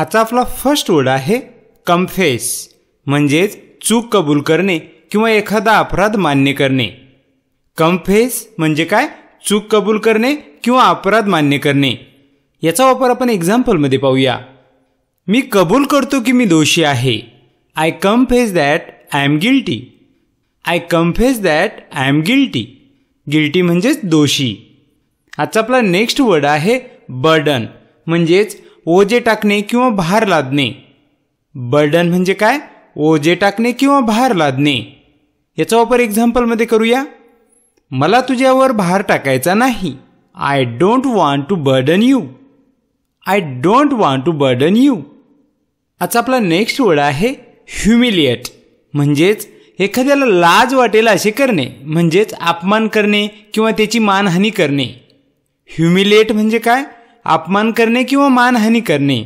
आजचा आपला first word आहे कम्फेस म्हणजेच चूक कबूल करणे किंवा एखादा अपराध मान्य करणे कम्फेस म्हणजे काय चूक कबूल करणे किंवा अपराध मान्य करणे याचा वापर आपण एक्झाम्पलमध्ये पाहूया मी कबूल करतो की मी दोषी आहे I face that I am guilty I face that I am guilty guilty म्हणजेच दोषी आजचा आपला नेक्स्ट वर्ड आहे बर्डन म्हणजेच ओजे टाकणे किंवा भार लादणे बर्डन म्हणजे काय ओजे टाकणे किंवा भार लादणे याचा वापर एक्झाम्पलमध्ये करूया मला तुझ्यावर भार टाकायचा नाही I don't want to burden you I don't want to burden you आता आपला नेक्स्ट वर्ड आहे ह्युमिलिएट म्हणजेच एखाद्याला लाज वाटेल असे करणे म्हणजेच अपमान करणे किंवा त्याची मानहानी करणे ह्युमिलिएट म्हणजे काय अपमान करणे किंवा मानहानी करणे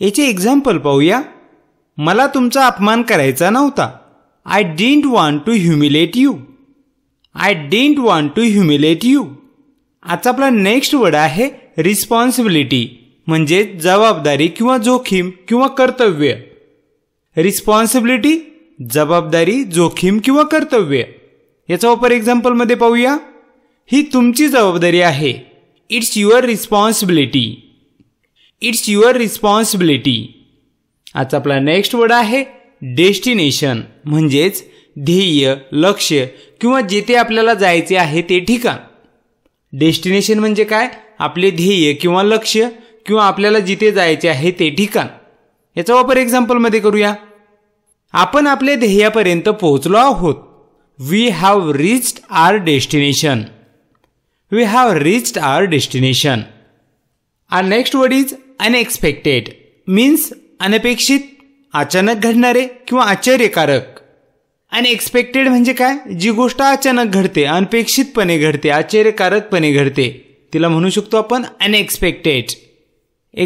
याचे एक्झाम्पल पाहूया मला तुमचा अपमान करायचा नव्हता I don't want to humiliate you I don't want to humiliate you आज आपला नेक्स्ट वर्ड आहे रिस्पॉन्सिबिलिटी म्हणजे जबाबदारी किंवा जोखीम किंवा कर्तव्य रिस्पॉन्सिबिलिटी जबाबदारी जोखीम किंवा कर्तव्य याचा वापर एक्झाम्पलमध्ये पाहूया ही तुमची जबाबदारी आहे it's your responsibility it's your responsibility आज आपला नेक्स्ट वर्ड आहे डेस्टिनेशन म्हणजेच ध्येय लक्ष किंवा जेथे आपल्याला जायचे आहे ते ठिकाण डेस्टिनेशन म्हणजे काय आपले ध्येय किंवा लक्ष किंवा आपल्याला जिथे जायचे आहे ते ठिकाण याचा वापर एक्झाम्पलमध्ये करूया आपण आपल्या ध्येयापर्यंत पोहोचलो आहोत we have reached our destination we have reached our destination our next word is unexpected means अनपेक्षित अचानक घडणारे किंवा आश्चर्यकारक अनएक्सपेक्टेड म्हणजे काय जी गोष्ट अचानक घडते अनपेक्षितपणे घडते आश्चर्यकारकपणे घडते तिला म्हणू शकतो आपण अनएक्सपेक्टेड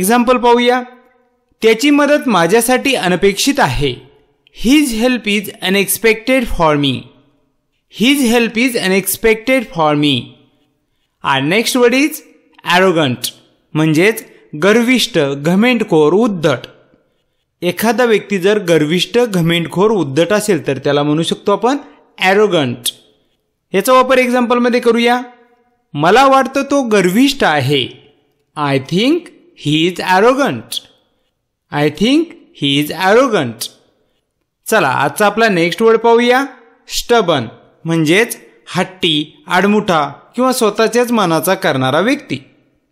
एक्झाम्पल पाहूया त्याची मदत माझ्यासाठी अनपेक्षित आहे his help is unexpected for me his help is unexpected for me R next word is arrogant म्हणजेच गर्विष्ट घमेंटखोर उद्धट एखादा व्यक्ती जर गर्विष्ट घमेंटखोर उद्धट असेल तर त्याला म्हणू शकतो आपण ॲरोगंट याचा वापर एक्झाम्पलमध्ये करूया मला वाटतं तो गर्विष्ट आहे I think he is arrogant I think he is arrogant चला आजचा आपला नेक्स्ट वर्ड पाहूया स्टबन म्हणजेच हट्टी आडमुठा किंवा स्वतःच्याच मनाचा करणारा व्यक्ती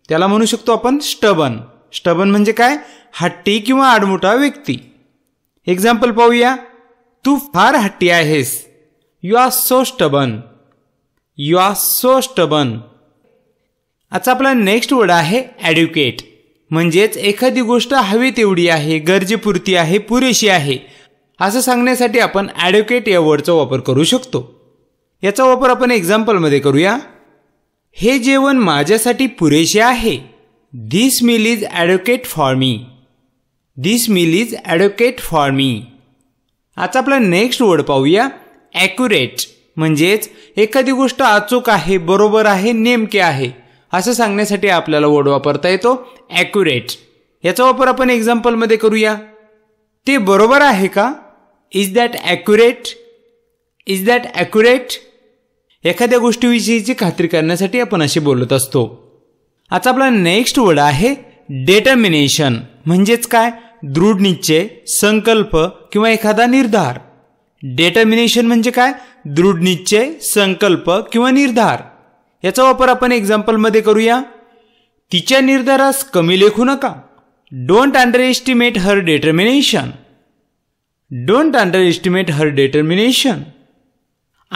त्याला म्हणू शकतो आपण स्टबन स्टबन म्हणजे काय हट्टी किंवा आडमुठा व्यक्ती एक्झाम्पल पाहूया तू फार हट्टी आहेस you are so stubborn you are so stubborn आता आपला नेक्स्ट वर्ड आहे ॲड्युकेट म्हणजेच एखादी गोष्ट हवी तेवढी आहे गरजेपुरती आहे पुरेशी आहे असं सांगण्यासाठी आपण ॲडव्होकेट या वर्डचा वापर करू शकतो याचा वापर आपण एक्झाम्पलमध्ये करूया हे जेवण माझ्यासाठी पुरेसे आहे this meal is advocate for me this meal is advocate for me आता आपला नेक्स्ट वर्ड पाहूया ॲक्युरेट म्हणजेच एखादी गोष्ट अचूक आहे बरोबर आहे नेमके आहे असं सांगण्यासाठी आपल्याला वर्ड वापरता येतो ॲक्युरेट याचा वापर आपण एक्झाम्पलमध्ये करूया ते बरोबर आहे का is that accurate is that accurate एखाद्या गोष्टीविषयीची खात्री करण्यासाठी आपण असे बोलत असतो आता आपला नेक्स्ट वर्ड आहे डेटर्मिनेशन म्हणजेच काय दृढ निश्चय संकल्प किंवा एखादा निर्धार डेटर्मिनेशन म्हणजे काय दृढ निश्चय संकल्प किंवा निर्धार याचा वापर आपण एक्झाम्पलमध्ये करूया तिच्या निर्धारास कमी लेखू नका don't underestimate her determination don't underestimate her determination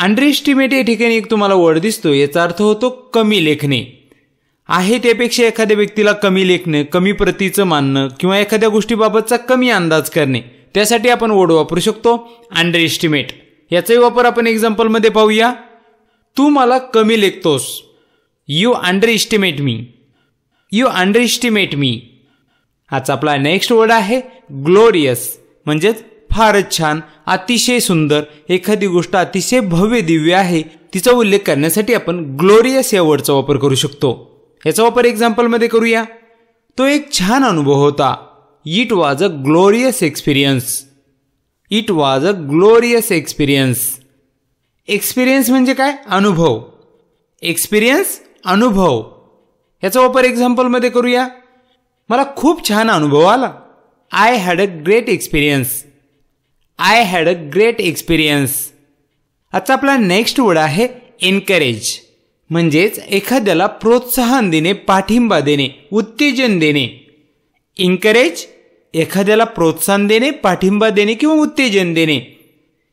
underestimate या ठिकाणी एक तुम्हाला वर्ड दिसतो याचा अर्थ होतो कमी लेखणे आहे त्यापेक्षा एखाद्या व्यक्तीला कमी लेखणं कमी प्रतीचं मानणं किंवा एखाद्या गोष्टीबाबतचा कमी अंदाज करणे त्यासाठी आपण वर्ड वापरू शकतो अंडर एस्टिमेट याचाही वापर आपण एक्झाम्पलमध्ये पाहूया तू मला कमी लेखतोस you underestimate me you underestimate me आज आपला नेक्स्ट वर्ड आहे ग्लोरियस म्हणजेच फारच छान अतिशय सुंदर एखादी गोष्ट अतिशय भव्य दिव्य आहे तिचा उल्लेख करण्यासाठी आपण ग्लोरियस या वर्डचा वापर करू शकतो याचा वापर एक्झाम्पलमध्ये करूया तो एक छान अनुभव होता it was a glorious experience it was a glorious experience experience म्हणजे काय अनुभव एक्सपिरियन्स अनुभव याचा वापर एक्झाम्पलमध्ये करूया मला खूप छान अनुभव आला I had a great experience I had a great experience आजचा आपला नेक्स्ट वर्ड आहे एनकरेज म्हणजेच एखाद्याला प्रोत्साहन देणे पाठिंबा देणे उत्तेजन देणे एनकरेज एखाद्याला प्रोत्साहन देणे पाठिंबा देणे किंवा उत्तेजन देणे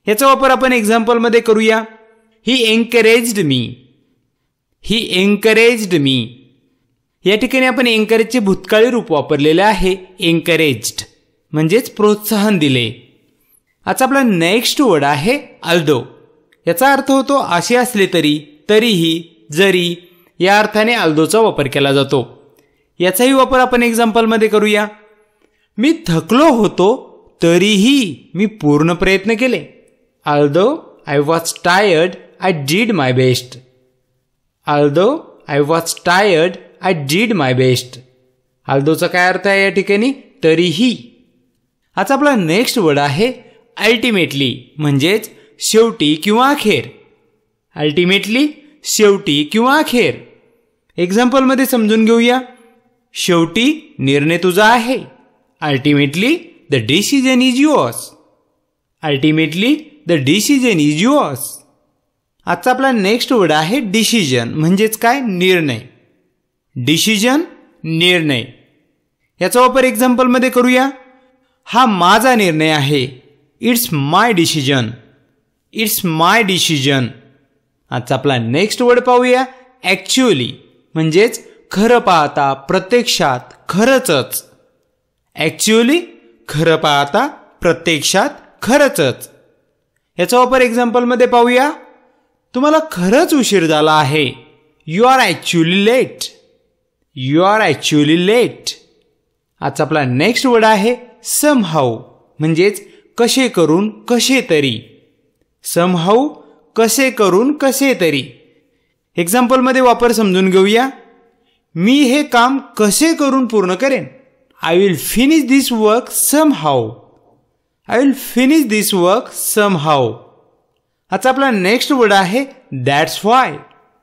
याचा वापर आपण एक्झाम्पलमध्ये करूया ही एन्करेज्ड मी ही एनकरेज्ड मी या ठिकाणी आपण एनकरेजचे भूतकाळी रूप वापरलेले आहे एन्करेज्ड म्हणजेच प्रोत्साहन दिले आज आपला नेक्स्ट वर्ड आहे अल्दो याचा अर्थ होतो असे असले तरी तरीही जरी या अर्थाने अल्दोचा वापर केला जातो याचाही वापर आपण एक्झाम्पलमध्ये करूया मी थकलो होतो तरीही मी पूर्ण प्रयत्न केले although I was tired I did my best although I was tired I did my best अल्दोचा काय अर्थ आहे या ठिकाणी तरीही आज आपला नेक्स्ट वर्ड आहे अल्टिमेटली म्हणजेच शेवटी किंवा अखेर अल्टिमेटली शेवटी किंवा अखेर एक्झाम्पलमध्ये समजून घेऊया शेवटी निर्णय तुझा आहे ultimately the decision is yours ultimately the decision is yours आजचा आपला नेक्स्ट वर्ड आहे डिसिजन म्हणजेच काय निर्णय डिसिजन निर्णय याचा वापर एक्झाम्पलमध्ये करूया हा माझा निर्णय आहे it's my decision it's my decision आजचा आपला नेक्स्ट वर्ड पाहूया ॲक्च्युअली म्हणजेच खरं पाहता प्रत्यक्षात खरंच ॲक्च्युअली खरं पाहता प्रत्यक्षात खरंच याचा वापर एक्झाम्पलमध्ये पाहूया तुम्हाला खरंच उशीर झाला आहे you are actually late you are actually late आजचा आपला नेक्स्ट वर्ड आहे सम हाऊ म्हणजेच कसे करून कसे तरी समहाऊ कसे करून कसे तरी एक्झाम्पलमध्ये वापर समजून घेऊया मी हे काम कसे करून पूर्ण करेन I will finish this work somehow I will finish this work somehow आता आपला नेक्स्ट वर्ड आहे दॅट्स वाय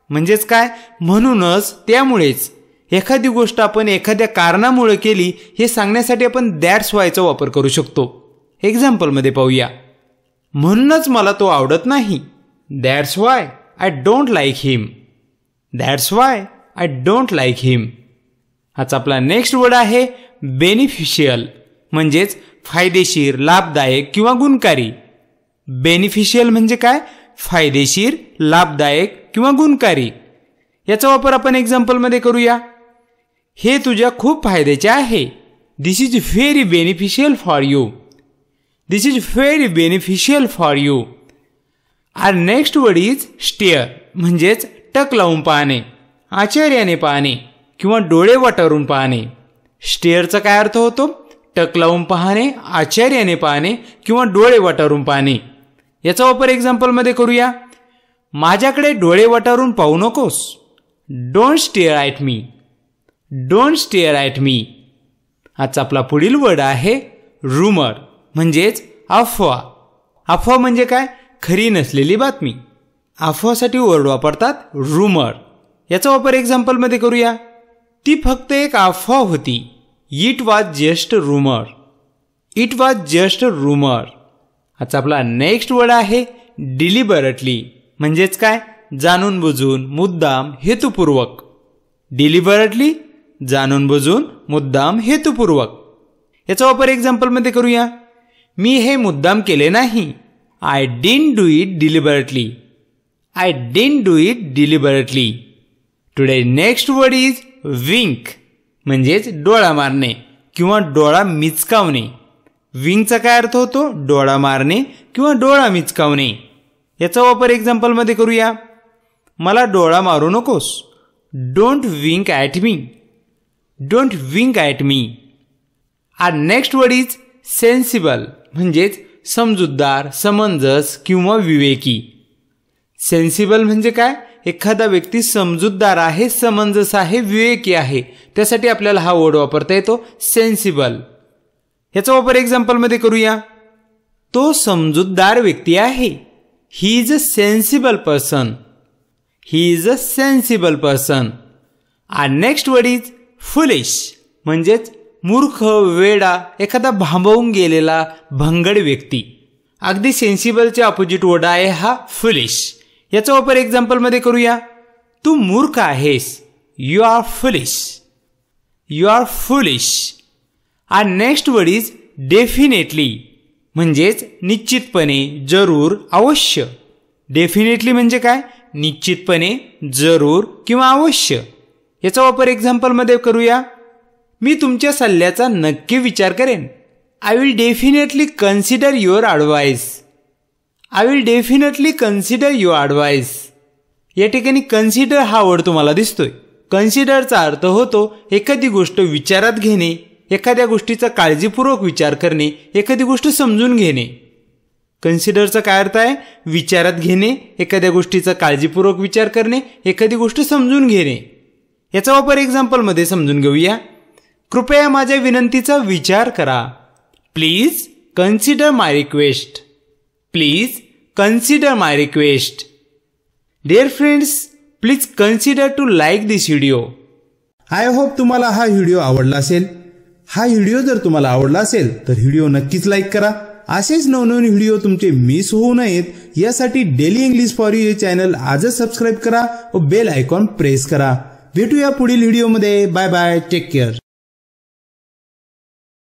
म्हणजेच काय म्हणूनच त्यामुळेच एखादी गोष्ट आपण एखाद्या कारणामुळे केली हे सांगण्यासाठी आपण दॅट्स वायचा वापर करू शकतो एक्झाम्पलमध्ये पाहूया म्हणूनच मला तो आवडत नाही that's why I don't like him that's why I don't like him हाच आपला नेक्स्ट वर्ड आहे बेनिफिशियल म्हणजेच फायदेशीर लाभदायक किंवा गुणकारी बेनिफिशियल म्हणजे काय फायदेशीर लाभदायक किंवा गुणकारी याचा वापर आपण एक्झाम्पलमध्ये करूया हे तुझ्या खूप फायद्याचे आहे this is very beneficial for you This is very beneficial for you. Our next word is stare म्हणजेच टक लावून पाहणे आचार्याने पाहणे किंवा डोळे वटारून पाहणे स्टेअरचा काय अर्थ होतो टक लावून पाहणे आचार्याने पाहणे किंवा डोळे वटारून पाहणे याचा वापर एक्झाम्पलमध्ये करूया माझ्याकडे डोळे वटारून पाहू नकोस don't stare at me don't stare at me आजचा आपला पुढील वर्ड आहे रुमर म्हणजेच अफवा अफवा म्हणजे काय खरी नसलेली बातमी अफवासाठी वर्ड वापरतात रुमर याचा वापर एक्झाम्पलमध्ये करूया ती फक्त एक अफवा होती it was just rumour it was just rumour आता आपला नेक्स्ट वर्ड आहे डिलिबरटली म्हणजेच काय जाणून बुजून मुद्दाम हेतुपूर्वक डिलिबरटली जाणून बुजून मुद्दाम हेतुपूर्वक याचा वापर एक्झाम्पलमध्ये करूया मी हे मुद्दाम केले नाही I didn't do it deliberately I didn't do it deliberately today next word is wink म्हणजेच डोळा मारणे किंवा डोळा मिचकावणे विंगचा काय अर्थ होतो डोळा मारणे किंवा डोळा मिचकावणे याचा वापर एक्झाम्पलमध्ये करूया मला डोळा मारू नकोस don't wink at me don't wink at me R next word is sensible म्हणजेच समजूतदार समंजस किंवा विवेकी सेन्सिबल म्हणजे काय एखादा व्यक्ती समजूतदार आहे समंजस आहे विवेकी आहे त्यासाठी आपल्याला हा वर्ड वापरता येतो सेन्सिबल याचा वापर एक्झाम्पलमध्ये करूया तो समजूतदार व्यक्ती आहे he is a sensible person he is a sensible person uh next word is foolish म्हणजेच मूर्ख वेडा एखादा भांबवून गेलेला भंगड व्यक्ती अगदी सेन्सिबलचे ऑपोजिट वर्ड आहे हा फुलिश याचा वापर एक्झाम्पलमध्ये करूया तू मूर्ख आहेस you are foolish you are foolish uh next word is definitely म्हणजेच निश्चितपणे जरूर अवश्य डेफिनेटली म्हणजे काय निश्चितपणे जरूर किंवा अवश्य याचा वापर एक्झाम्पलमध्ये करूया मी तुमच्या सल्ल्याचा नक्की विचार करेन I will definitely consider your advice I will definitely consider your advice या ठिकाणी कन्सिडर हा वर्ड तुम्हाला दिसतोय कन्सिडरचा अर्थ होतो एखादी गोष्ट विचारात घेणे एखाद्या गोष्टीचा काळजीपूर्वक विचार करणे एखादी गोष्ट समजून घेणे कन्सिडरचा काय अर्थ आहे विचारात घेणे एखाद्या गोष्टीचा काळजीपूर्वक विचार करणे एखादी गोष्ट समजून घेणे याचा वापर एक्झाम्पलमध्ये समजून घेऊया कृपया माझ्या विनंतीचा विचार करा please consider my request please consider my request dear friends please consider to like this video I hope तुम्हाला हा व्हिडिओ आवडला असेल हा व्हिडिओ जर तुम्हाला आवडला असेल तर व्हिडिओ नक्कीच लाईक करा असेच नवनवीन व्हिडिओ तुमचे मिस होऊ नयेत यासाठी daily English for you channel आजच सबस्क्राईब करा व बेल आयकॉन प्रेस करा भेटूया पुढील व्हिडिओमध्ये बाय बाय टेक केअर